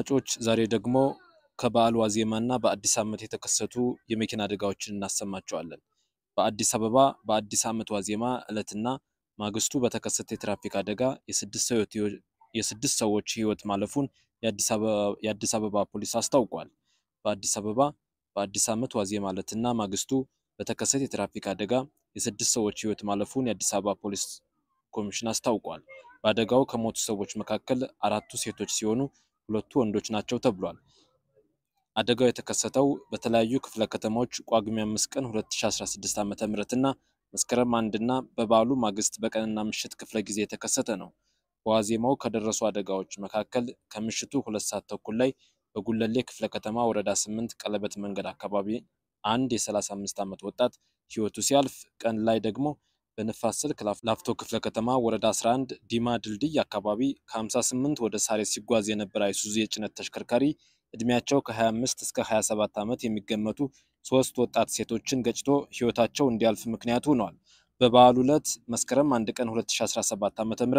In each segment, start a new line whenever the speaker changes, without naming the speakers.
አድማጮች ዛሬ ደግሞ ከበዓል ዋዜማና በአዲስ ዓመት የተከሰቱ የመኪና አደጋዎችን እናሰማቸዋለን። በአዲስ አበባ በአዲስ ዓመት ዋዜማ ዕለትና ማግስቱ በተከሰተ የትራፊክ አደጋ የስድስት ሰዎች ሕይወት ማለፉን የአዲስ አበባ ፖሊስ አስታውቋል። በአዲስ አበባ በአዲስ ዓመት ዋዜማ ዕለትና ማግስቱ በተከሰተ የትራፊክ አደጋ የስድስት ሰዎች ሕይወት ማለፉን የአዲስ አበባ ፖሊስ ኮሚሽን አስታውቋል። በአደጋው ከሞቱ ሰዎች መካከል አራቱ ሴቶች ሲሆኑ ሁለቱ ወንዶች ናቸው ተብሏል። አደጋው የተከሰተው በተለያዩ ክፍለ ከተማዎች ጳጉሜ 5 ቀን 2016 ዓ.ም እና መስከረም አንድና በበዓሉ ማግስት በቀንና ምሽት ክፍለ ጊዜ የተከሰተ ነው። በዋዜማው ከደረሱ አደጋዎች መካከል ከምሽቱ ሁለት ሰዓት ተኩል ላይ በጉለሌ ክፍለ ከተማ ወረዳ 8 ቀለበት መንገድ አካባቢ አንድ የ35 ዓመት ወጣት ሕይወቱ ሲያልፍ ቀን ላይ ደግሞ በንፋስ ስልክ ላፍቶ ክፍለ ከተማ ወረዳ 11 ዲማ ድልድይ አካባቢ ከ58 ወደ ሳሬስ ሲጓዝ የነበረ አይሱዙ የጭነት ተሽከርካሪ እድሜያቸው ከ25 እስከ 27 ዓመት የሚገመቱ ሶስት ወጣት ሴቶችን ገጭቶ ህይወታቸው እንዲያልፍ ምክንያቱ ሆኗል። በበዓሉ ዕለት መስከረም 1 ቀን 2017 ዓ ም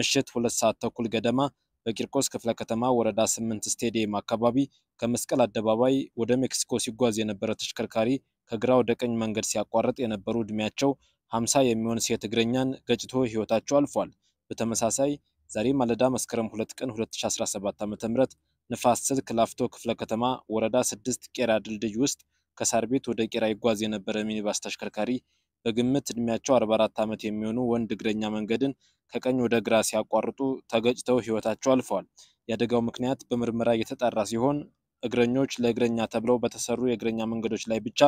ምሽት ሁለት ሰዓት ተኩል ገደማ በቂርቆስ ክፍለ ከተማ ወረዳ 8 ስቴዲየም አካባቢ ከመስቀል አደባባይ ወደ ሜክሲኮ ሲጓዝ የነበረ ተሽከርካሪ ከግራ ወደ ቀኝ መንገድ ሲያቋርጥ የነበሩ ዕድሜያቸው 50 የሚሆን ሴት እግረኛን ገጭቶ ህይወታቸው አልፏል። በተመሳሳይ ዛሬ ማለዳ መስከረም 2 ቀን 2017 ዓ.ም ንፋስ ስልክ ላፍቶ ክፍለ ከተማ ወረዳ 6 ቄራ ድልድይ ውስጥ ከሳር ቤት ወደ ቄራ ይጓዝ የነበረ ሚኒባስ ተሽከርካሪ በግምት ዕድሜያቸው 44 ዓመት የሚሆኑ ወንድ እግረኛ መንገድን ከቀኝ ወደ ግራ ሲያቋርጡ ተገጭተው ህይወታቸው አልፈዋል። የአደጋው ምክንያት በምርመራ እየተጣራ ሲሆን እግረኞች ለእግረኛ ተብለው በተሰሩ የእግረኛ መንገዶች ላይ ብቻ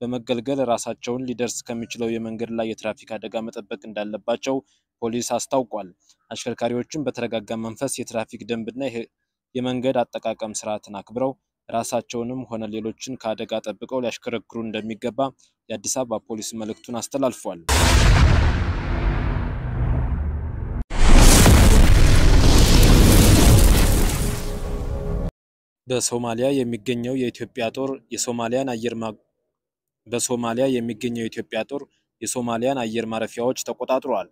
በመገልገል ራሳቸውን ሊደርስ ከሚችለው የመንገድ ላይ የትራፊክ አደጋ መጠበቅ እንዳለባቸው ፖሊስ አስታውቋል። አሽከርካሪዎችም በተረጋጋ መንፈስ የትራፊክ ደንብና የመንገድ አጠቃቀም ስርዓትን አክብረው ራሳቸውንም ሆነ ሌሎችን ከአደጋ ጠብቀው ሊያሽከረክሩ እንደሚገባ የአዲስ አበባ ፖሊስ መልእክቱን አስተላልፏል። በሶማሊያ የሚገኘው የኢትዮጵያ ጦር የሶማሊያን አየር በሶማሊያ የሚገኘው የኢትዮጵያ ጦር የሶማሊያን አየር ማረፊያዎች ተቆጣጥሯል።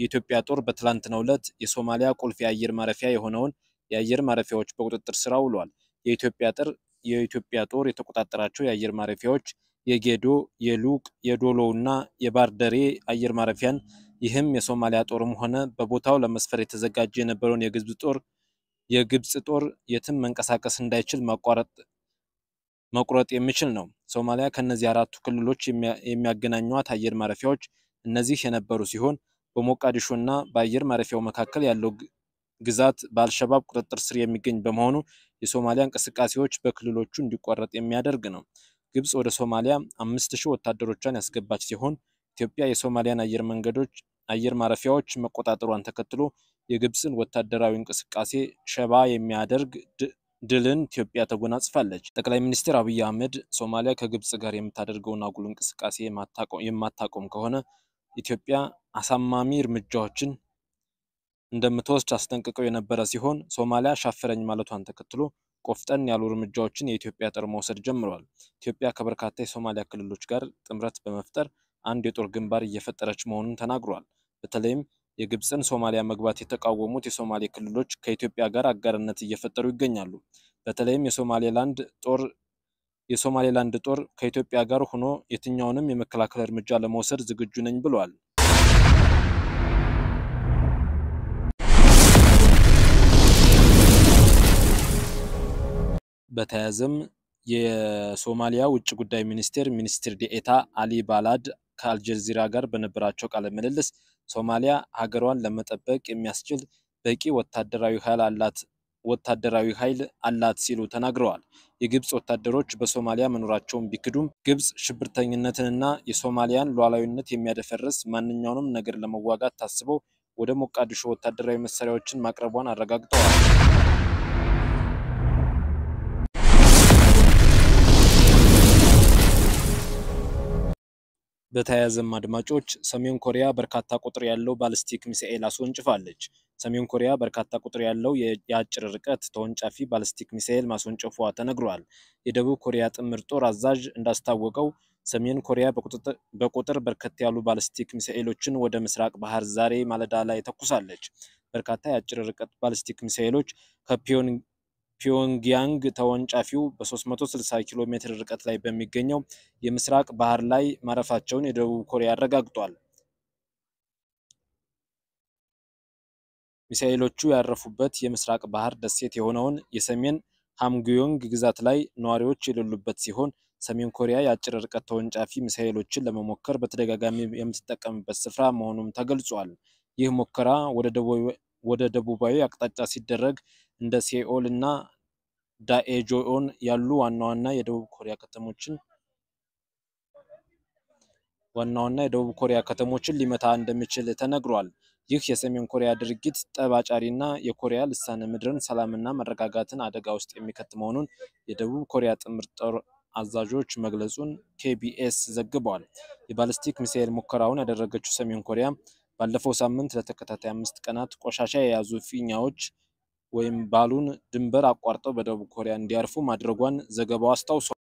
የኢትዮጵያ ጦር በትላንትናው ዕለት የሶማሊያ ቁልፍ የአየር ማረፊያ የሆነውን የአየር ማረፊያዎች በቁጥጥር ስር ውሏል። የኢትዮጵያ ጦር የተቆጣጠራቸው የአየር ማረፊያዎች የጌዶ፣ የሉቅ፣ የዶሎ እና የባርደሬ አየር ማረፊያን ይህም የሶማሊያ ጦርም ሆነ በቦታው ለመስፈር የተዘጋጀ የነበረውን የግብፅ ጦር የግብፅ ጦር የትም መንቀሳቀስ እንዳይችል ማቋረጥ መቁረጥ የሚችል ነው። ሶማሊያ ከእነዚህ አራቱ ክልሎች የሚያገናኟት አየር ማረፊያዎች እነዚህ የነበሩ ሲሆን በሞቃዲሾ እና በአየር ማረፊያው መካከል ያለው ግዛት በአልሸባብ ቁጥጥር ስር የሚገኝ በመሆኑ የሶማሊያ እንቅስቃሴዎች በክልሎቹ እንዲቋረጥ የሚያደርግ ነው። ግብፅ ወደ ሶማሊያ አምስት ሺህ ወታደሮቿን ያስገባች ሲሆን ኢትዮጵያ የሶማሊያን አየር መንገዶች አየር ማረፊያዎች መቆጣጠሯን ተከትሎ የግብፅን ወታደራዊ እንቅስቃሴ ሸባ የሚያደርግ ድልን ኢትዮጵያ ተጎናጽፋለች። ጠቅላይ ሚኒስትር አብይ አህመድ ሶማሊያ ከግብፅ ጋር የምታደርገውን አጉል እንቅስቃሴ የማታቆም ከሆነ ኢትዮጵያ አሳማሚ እርምጃዎችን እንደምትወስድ አስጠንቅቀው የነበረ ሲሆን ሶማሊያ ሻፈረኝ ማለቷን ተከትሎ ቆፍጠን ያሉ እርምጃዎችን የኢትዮጵያ ጦር መውሰድ ጀምረዋል። ኢትዮጵያ ከበርካታ የሶማሊያ ክልሎች ጋር ጥምረት በመፍጠር አንድ የጦር ግንባር እየፈጠረች መሆኑን ተናግሯል። በተለይም የግብፅን ሶማሊያ መግባት የተቃወሙት የሶማሌ ክልሎች ከኢትዮጵያ ጋር አጋርነት እየፈጠሩ ይገኛሉ። በተለይም የሶማሌላንድ ጦር ከኢትዮጵያ ጋር ሆኖ የትኛውንም የመከላከል እርምጃ ለመውሰድ ዝግጁ ነኝ ብሏል። በተያያዘም የሶማሊያ ውጭ ጉዳይ ሚኒስቴር ሚኒስትር ዴኤታ አሊ ባላድ ከአልጀዚራ ጋር በነበራቸው ቃለ ምልልስ ሶማሊያ ሀገሯን ለመጠበቅ የሚያስችል በቂ ወታደራዊ ኃይል አላት ወታደራዊ ኃይል አላት ሲሉ ተናግረዋል። የግብፅ ወታደሮች በሶማሊያ መኖራቸውን ቢክዱም ግብፅ ሽብርተኝነትንና የሶማሊያን ሉዓላዊነት የሚያደፈርስ ማንኛውንም ነገር ለመዋጋት ታስበው ወደ ሞቃዲሾ ወታደራዊ መሳሪያዎችን ማቅረቧን አረጋግጠዋል። በተያያዘም አድማጮች ሰሜን ኮሪያ በርካታ ቁጥር ያለው ባሊስቲክ ሚሳኤል አስወንጭፋለች። ሰሜን ኮሪያ በርካታ ቁጥር ያለው የአጭር ርቀት ተወንጫፊ ባሊስቲክ ሚሳኤል ማስወንጨፏ ተነግሯል። የደቡብ ኮሪያ ጥምር ጦር አዛዥ እንዳስታወቀው ሰሜን ኮሪያ በቁጥር በርከት ያሉ ባሊስቲክ ሚሳኤሎችን ወደ ምስራቅ ባህር ዛሬ ማለዳ ላይ ተኩሳለች። በርካታ የአጭር ርቀት ባሊስቲክ ሚሳኤሎች ፒዮንግያንግ ተወንጫፊው በ360 ኪሎ ሜትር ርቀት ላይ በሚገኘው የምስራቅ ባህር ላይ ማረፋቸውን የደቡብ ኮሪያ አረጋግጧል። ሚሳኤሎቹ ያረፉበት የምስራቅ ባህር ደሴት የሆነውን የሰሜን ሃምግዮንግ ግዛት ላይ ነዋሪዎች የሌሉበት ሲሆን ሰሜን ኮሪያ የአጭር ርቀት ተወንጫፊ ሚሳኤሎችን ለመሞከር በተደጋጋሚ የምትጠቀምበት ስፍራ መሆኑም ተገልጿል። ይህ ሙከራ ወደ ወደ ደቡባዊ አቅጣጫ ሲደረግ እንደ ሴኦል እና ዳኤጆኦን ያሉ ዋና ዋና የደቡብ ኮሪያ ከተሞችን ዋና ዋና የደቡብ ኮሪያ ከተሞችን ሊመታ እንደሚችል ተነግሯል። ይህ የሰሜን ኮሪያ ድርጊት ጠብ አጫሪና የኮሪያ ልሳነ ምድርን ሰላምና መረጋጋትን አደጋ ውስጥ የሚከት መሆኑን የደቡብ ኮሪያ ጥምር ጦር አዛዦች መግለጹን ኬቢኤስ ዘግቧል። የባለስቲክ ሚሳኤል ሙከራውን ያደረገችው ሰሜን ኮሪያ ባለፈው ሳምንት ለተከታታይ አምስት ቀናት ቆሻሻ የያዙ ፊኛዎች ወይም ባሉን ድንበር አቋርጠው በደቡብ ኮሪያ እንዲያርፉ ማድረጓን ዘገባው አስታውሷል።